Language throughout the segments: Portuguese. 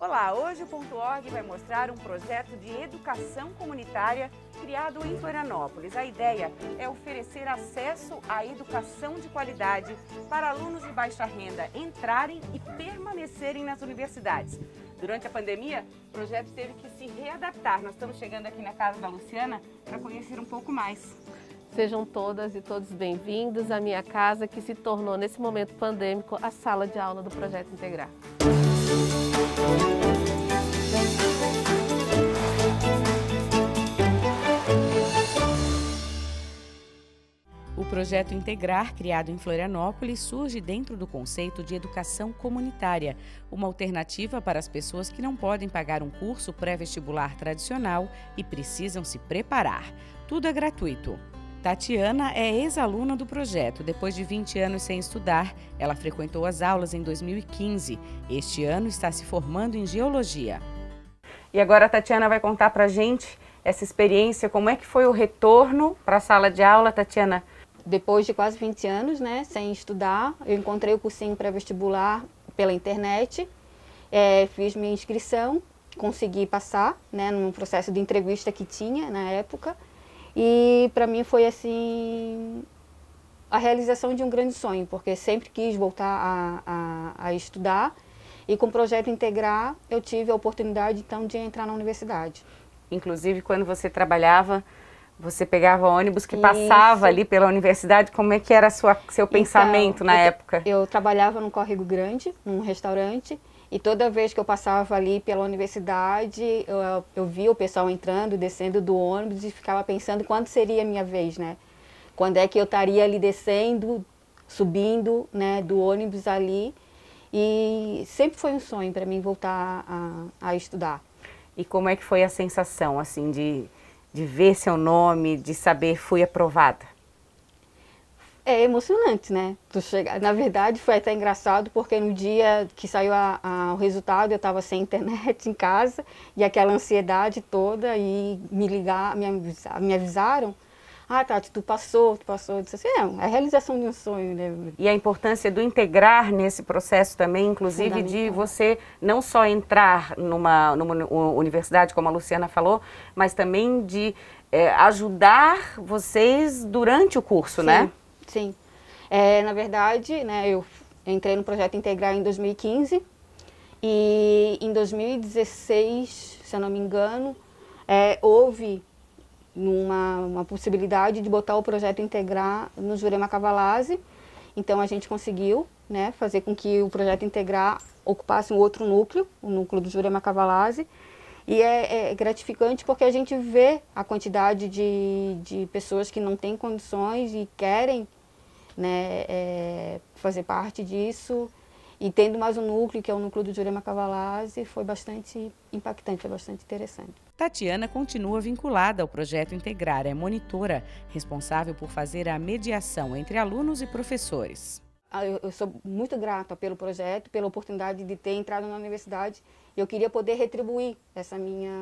Olá, hoje o Ponto .org vai mostrar um projeto de educação comunitária criado em Florianópolis. A ideia é oferecer acesso à educação de qualidade para alunos de baixa renda entrarem e permanecerem nas universidades. Durante a pandemia, o projeto teve que se readaptar. Nós estamos chegando aqui na casa da Luciana para conhecer um pouco mais. Sejam todas e todos bem-vindos à minha casa, que se tornou, nesse momento pandêmico, a sala de aula do Projeto Integrar. O projeto Integrar, criado em Florianópolis, surge dentro do conceito de educação comunitária, uma alternativa para as pessoas que não podem pagar um curso pré-vestibular tradicional e precisam se preparar. Tudo é gratuito. Tatiana é ex-aluna do projeto. Depois de 20 anos sem estudar, ela frequentou as aulas em 2015. Este ano está se formando em geologia. E agora a Tatiana vai contar para gente essa experiência, como é que foi o retorno para a sala de aula, Tatiana? Depois de quase 20 anos, né, sem estudar, eu encontrei o cursinho pré-vestibular pela internet, é, fiz minha inscrição, consegui passar, né, num processo de entrevista que tinha na época, e para mim foi assim a realização de um grande sonho, porque sempre quis voltar a, a, a estudar e com o projeto Integrar eu tive a oportunidade então de entrar na universidade. Inclusive quando você trabalhava você pegava ônibus que passava Isso. ali pela universidade, como é que era sua, seu então, pensamento então, na eu, época? Eu trabalhava num Córrego Grande, num restaurante, e toda vez que eu passava ali pela universidade, eu, eu via o pessoal entrando, descendo do ônibus e ficava pensando quando seria a minha vez, né? Quando é que eu estaria ali descendo, subindo, né, do ônibus ali. E sempre foi um sonho para mim voltar a, a, estudar. E como é que foi a sensação, assim, de, de ver seu nome, de saber fui aprovada? é emocionante, né? Tu chega... Na verdade, foi até engraçado, porque no dia que saiu a, a, o resultado, eu estava sem internet em casa, e aquela ansiedade toda, e me ligar, me, avisar, me avisaram, ah, Tati, tu passou, tu passou. Eu disse assim, não, é a realização de um sonho, né? E a importância do integrar nesse processo também, inclusive de você não só entrar numa, numa universidade, como a Luciana falou, mas também de é, ajudar vocês durante o curso, né? Sim. né? Sim. É, na verdade, né, eu entrei no projeto integral em 2015 e em 2016, se eu não me engano, é, houve uma, uma, possibilidade de botar o projeto integrar no Jurema Cavalazzi. Então a gente conseguiu né, fazer com que o projeto integrar ocupasse um outro núcleo, o núcleo do Jurema Cavalazzi. E é, é, gratificante porque a gente vê a quantidade de, de pessoas que não têm condições e querem né, é, fazer parte disso. E tendo mais um núcleo, que é o núcleo do Jurema Cavalazzi, foi bastante impactante, foi bastante interessante. Tatiana continua vinculada ao projeto Integrar, é monitora, responsável por fazer a mediação entre alunos e professores. Ah, eu sou muito grata pelo projeto, pela oportunidade de ter entrado na universidade e eu queria poder retribuir essa minha,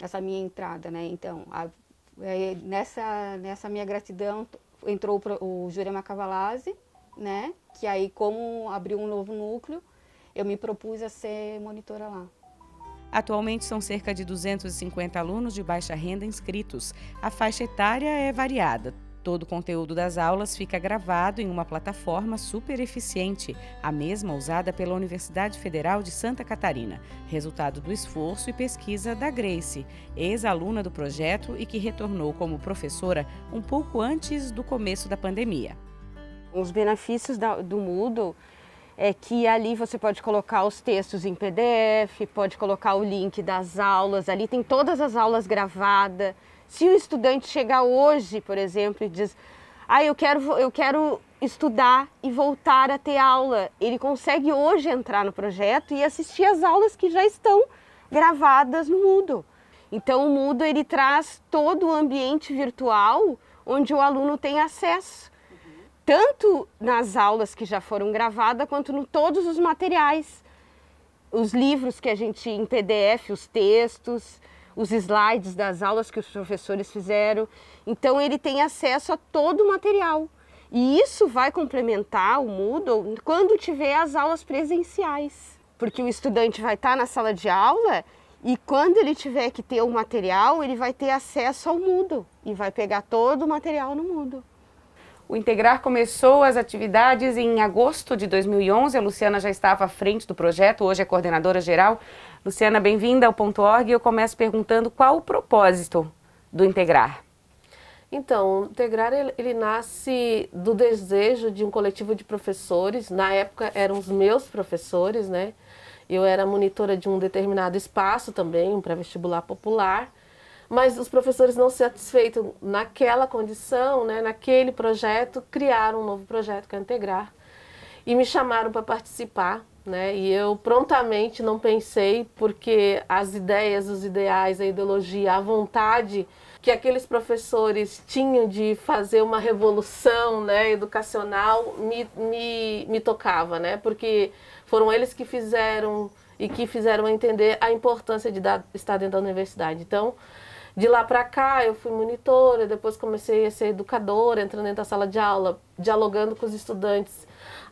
essa minha entrada, né? Então, a, é, nessa, nessa minha gratidão, entrou o Jurema Cavalazzi, né? Que aí, como abriu um novo núcleo, eu me propus a ser monitora lá. Atualmente são cerca de 250 alunos de baixa renda inscritos. A faixa etária é variada, Todo o conteúdo das aulas fica gravado em uma plataforma super eficiente, a mesma usada pela Universidade Federal de Santa Catarina, resultado do esforço e pesquisa da Grace, ex-aluna do projeto e que retornou como professora um pouco antes do começo da pandemia. Os benefícios do Moodle é que ali você pode colocar os textos em PDF, pode colocar o link das aulas, ali tem todas as aulas gravadas. Se o estudante chegar hoje, por exemplo, e diz: "Ah, eu quero eu quero estudar e voltar a ter aula", ele consegue hoje entrar no projeto e assistir as aulas que já estão gravadas no Moodle. Então o Moodle ele traz todo o ambiente virtual onde o aluno tem acesso, tanto nas aulas que já foram gravadas quanto em todos os materiais, os livros que a gente em PDF, os textos, os slides das aulas que os professores fizeram. Então ele tem acesso a todo o material. E isso vai complementar o Moodle quando tiver as aulas presenciais, porque o estudante vai estar na sala de aula e quando ele tiver que ter o material, ele vai ter acesso ao Moodle e vai pegar todo o material no Moodle. O Integrar começou as atividades em agosto de 2011. A Luciana já estava à frente do projeto, hoje é coordenadora geral. Luciana, bem-vinda ao Ponto Org. Eu começo perguntando qual o propósito do Integrar. Então, o Integrar ele, ele, nasce do desejo de um coletivo de professores. Na época eram os meus professores, né? Eu era monitora de um determinado espaço também, um pré-vestibular popular. Mas os professores não satisfeitos naquela condição, né, naquele projeto, criaram um novo projeto que é Integrar e me chamaram para participar. Né? E eu prontamente não pensei, porque as ideias, os ideais, a ideologia, a vontade que aqueles professores tinham de fazer uma revolução né, educacional me, me, me tocava, né? porque foram eles que fizeram e que fizeram entender a importância de dar, estar dentro da universidade. Então, de lá para cá, eu fui monitora, depois comecei a ser educadora, entrando dentro da sala de aula, dialogando com os estudantes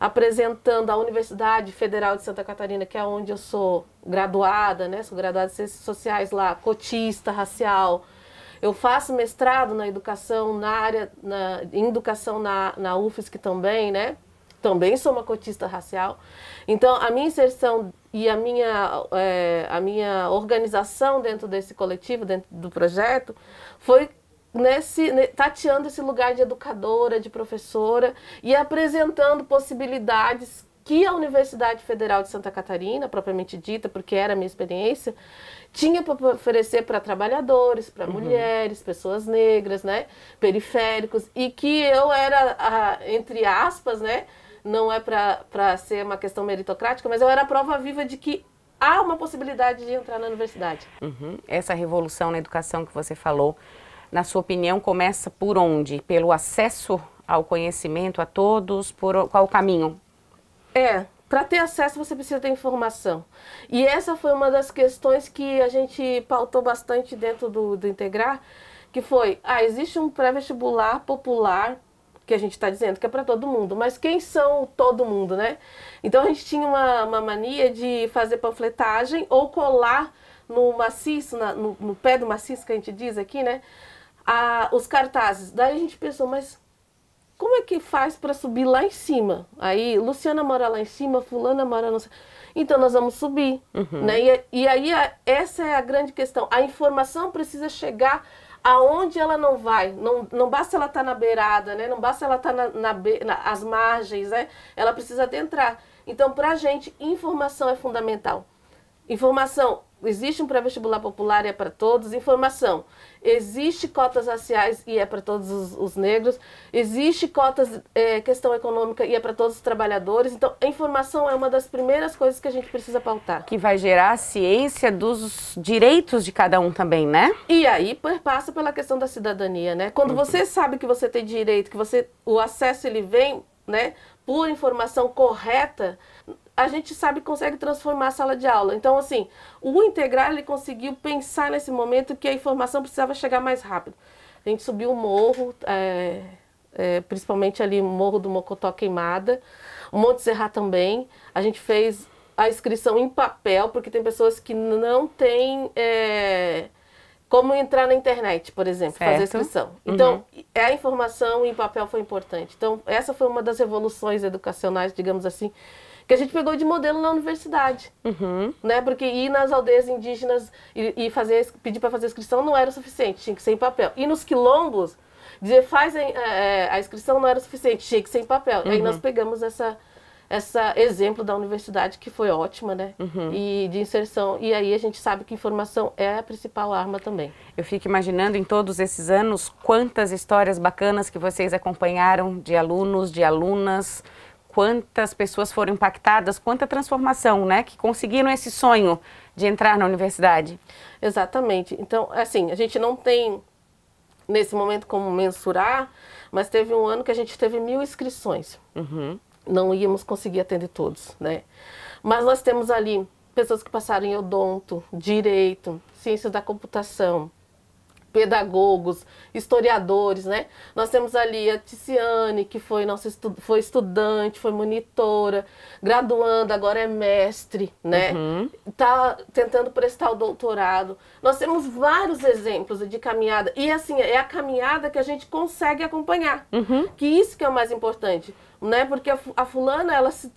apresentando a Universidade Federal de Santa Catarina, que é onde eu sou graduada, né? Sou graduada em ciências sociais lá, cotista racial. Eu faço mestrado na educação, na área, na, em educação na, na UFSC também, né? Também sou uma cotista racial. Então, a minha inserção e a minha, é, a minha organização dentro desse coletivo, dentro do projeto, foi nesse tateando esse lugar de educadora, de professora e apresentando possibilidades que a Universidade Federal de Santa Catarina, propriamente dita, porque era a minha experiência, tinha para oferecer para trabalhadores, para uhum. mulheres, pessoas negras, né, periféricos, e que eu era, a, entre aspas, né, não é para ser uma questão meritocrática, mas eu era a prova viva de que há uma possibilidade de entrar na universidade. Uhum. Essa revolução na educação que você falou, na sua opinião, começa por onde? Pelo acesso ao conhecimento a todos? Por qual o caminho? É, para ter acesso você precisa ter informação. E essa foi uma das questões que a gente pautou bastante dentro do, do Integrar, que foi, ah, existe um pré-vestibular popular que a gente está dizendo que é para todo mundo, mas quem são todo mundo, né? Então a gente tinha uma, uma mania de fazer panfletagem ou colar no maciço, na, no, no, pé do maciço que a gente diz aqui, né? a, os cartazes. Daí a gente pensou, mas como é que faz para subir lá em cima? Aí, Luciana mora lá em cima, fulana mora no. Então nós vamos subir, uhum. né? E, e aí a, essa é a grande questão. A informação precisa chegar aonde ela não vai. Não, não basta ela estar tá na beirada, né? Não basta ela estar tá na, na, na, as margens, né? Ela precisa adentrar. Então, para a gente, informação é fundamental. Informação existe um pré-vestibular popular e é para todos. Informação, existe cotas raciais e é para todos os, os negros. Existe cotas, é, questão econômica e é para todos os trabalhadores. Então, a informação é uma das primeiras coisas que a gente precisa pautar. Que vai gerar a ciência dos direitos de cada um também, né? E aí passa pela questão da cidadania, né? Quando você sabe que você tem direito, que você o acesso ele vem, né? Por informação correta, a gente sabe que consegue transformar a sala de aula. Então, assim, o integral ele conseguiu pensar nesse momento que a informação precisava chegar mais rápido. A gente subiu o morro, é, é, principalmente ali o morro do Mocotó Queimada, o Monte Serra também. A gente fez a inscrição em papel, porque tem pessoas que não têm é, como entrar na internet, por exemplo, certo. fazer a inscrição. Então, uhum. a informação em papel foi importante. Então, essa foi uma das revoluções educacionais, digamos assim, que a gente pegou de modelo na universidade, uhum. né? Porque ir nas aldeias indígenas e, e fazer, pedir para fazer inscrição não era suficiente, tinha que ser em papel. E nos quilombos, dizer faz a é, inscrição não era suficiente, tinha que ser em papel. Uhum. E aí nós pegamos essa essa exemplo da universidade que foi ótima, né? Uhum. E de inserção. E aí a gente sabe que informação é a principal arma também. Eu fico imaginando em todos esses anos quantas histórias bacanas que vocês acompanharam de alunos, de alunas, quantas pessoas foram impactadas, quanta transformação, né? Que conseguiram esse sonho de entrar na universidade. Exatamente. Então, assim, a gente não tem nesse momento como mensurar, mas teve um ano que a gente teve mil inscrições. Uhum. Não íamos conseguir atender todos, né? Mas nós temos ali pessoas que passaram em odonto, direito, ciências da computação, pedagogos, historiadores, né? Nós temos ali a Ticiane, que foi nossa estu foi estudante, foi monitora, graduanda, agora é mestre, né? Uhum. Tá tentando prestar o doutorado. Nós temos vários exemplos de caminhada e assim é a caminhada que a gente consegue acompanhar. Uhum. Que isso que é o mais importante né? Porque a, a fulana, ela se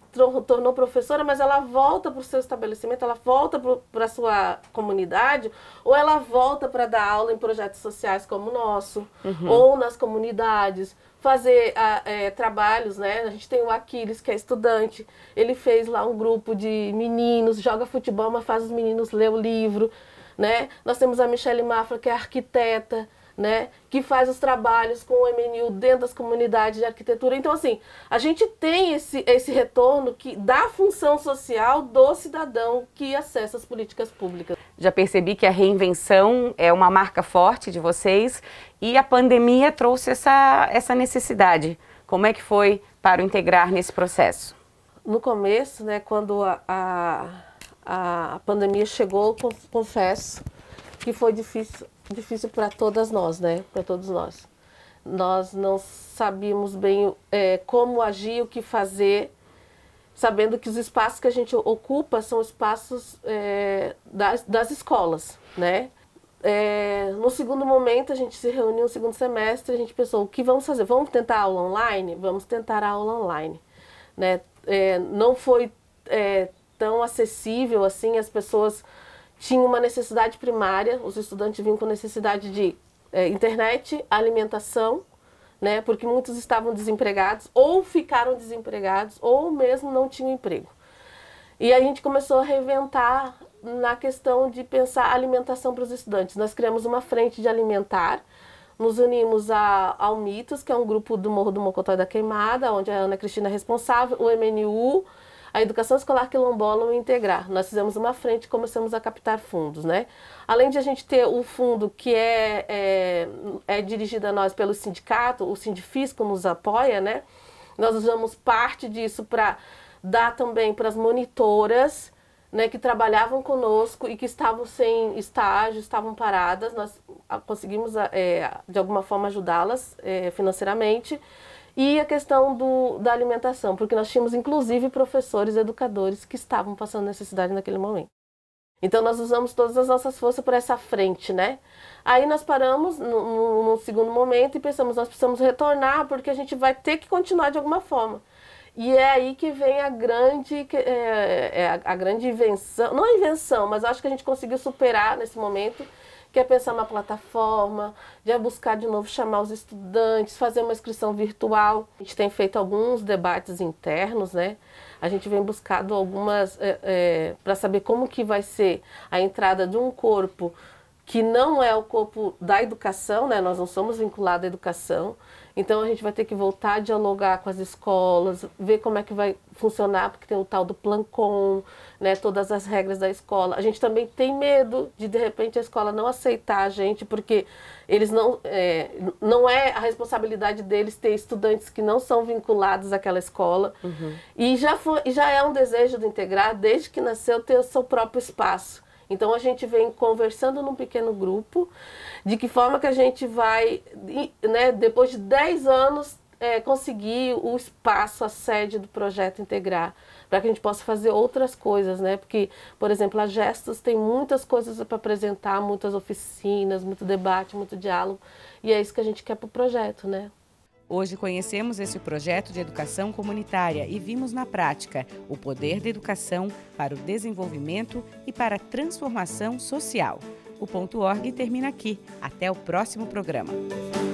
tornou professora, mas ela volta para o seu estabelecimento, ela volta para a sua comunidade, ou ela volta para dar aula em projetos sociais como o nosso, uhum. ou nas comunidades, fazer a, é, trabalhos, né? A gente tem o Aquiles, que é estudante, ele fez lá um grupo de meninos, joga futebol, mas faz os meninos ler o livro, né? Nós temos a Michelle Mafra, que é arquiteta, né, que faz os trabalhos com o MNU dentro das comunidades de arquitetura. Então, assim, a gente tem esse, esse retorno que da função social do cidadão que acessa as políticas públicas. Já percebi que a reinvenção é uma marca forte de vocês e a pandemia trouxe essa, essa necessidade. Como é que foi para o integrar nesse processo? No começo, né, quando a, a, a pandemia chegou, confesso que foi difícil difícil para todas nós, né? Para todos nós. Nós não sabíamos bem é, como agir, o que fazer, sabendo que os espaços que a gente ocupa são espaços é, das, das escolas, né? É, no segundo momento, a gente se reuniu no segundo semestre, a gente pensou, o que vamos fazer? Vamos tentar aula online? Vamos tentar aula online, né? É, não foi é, tão acessível assim, as pessoas tinha uma necessidade primária, os estudantes vinham com necessidade de é, internet, alimentação, né, porque muitos estavam desempregados, ou ficaram desempregados, ou mesmo não tinham emprego. E a gente começou a reventar na questão de pensar alimentação para os estudantes. Nós criamos uma frente de alimentar, nos unimos a, ao Mitos, que é um grupo do Morro do Mocotó da Queimada, onde a Ana Cristina é responsável, o MNU, a educação escolar quilombola integrar. Nós fizemos uma frente e começamos a captar fundos, né? Além de a gente ter o fundo que é, é, é dirigido a nós pelo sindicato, o Sindifisco nos apoia, né? Nós usamos parte disso para dar também para as monitoras, né, que trabalhavam conosco e que estavam sem estágio, estavam paradas, nós conseguimos é, de alguma forma ajudá-las é, financeiramente. E a questão do, da alimentação, porque nós tínhamos inclusive professores, educadores que estavam passando necessidade naquele momento. Então nós usamos todas as nossas forças por essa frente, né? Aí nós paramos num, segundo momento e pensamos, nós precisamos retornar porque a gente vai ter que continuar de alguma forma. E é aí que vem a grande, é, é a, a grande invenção, não a invenção, mas acho que a gente conseguiu superar nesse momento quer pensar uma plataforma, já buscar de novo chamar os estudantes, fazer uma inscrição virtual. A gente tem feito alguns debates internos, né? A gente vem buscando algumas é, eh, é, eh, para saber como que vai ser a entrada de um corpo que não é o corpo da educação, né? Nós não somos vinculados à educação. Então a gente vai ter que voltar a dialogar com as escolas, ver como é que vai funcionar, porque tem o tal do Plancon, né, todas as regras da escola. A gente também tem medo de de repente a escola não aceitar a gente, porque eles não é, não é a responsabilidade deles ter estudantes que não são vinculados àquela escola. Uhum. E já foi, já é um desejo do integrar desde que nasceu ter o seu próprio espaço. Então a gente vem conversando num pequeno grupo, de que forma que a gente vai, né, depois de 10 anos, é, conseguir o espaço, a sede do projeto integrar, para que a gente possa fazer outras coisas, né? Porque, por exemplo, a Gestos tem muitas coisas para apresentar, muitas oficinas, muito debate, muito diálogo, e é isso que a gente quer para o projeto, né? Hoje conhecemos esse projeto de educação comunitária e vimos na prática o poder da educação para o desenvolvimento e para a transformação social. O ponto org termina aqui. Até o próximo programa.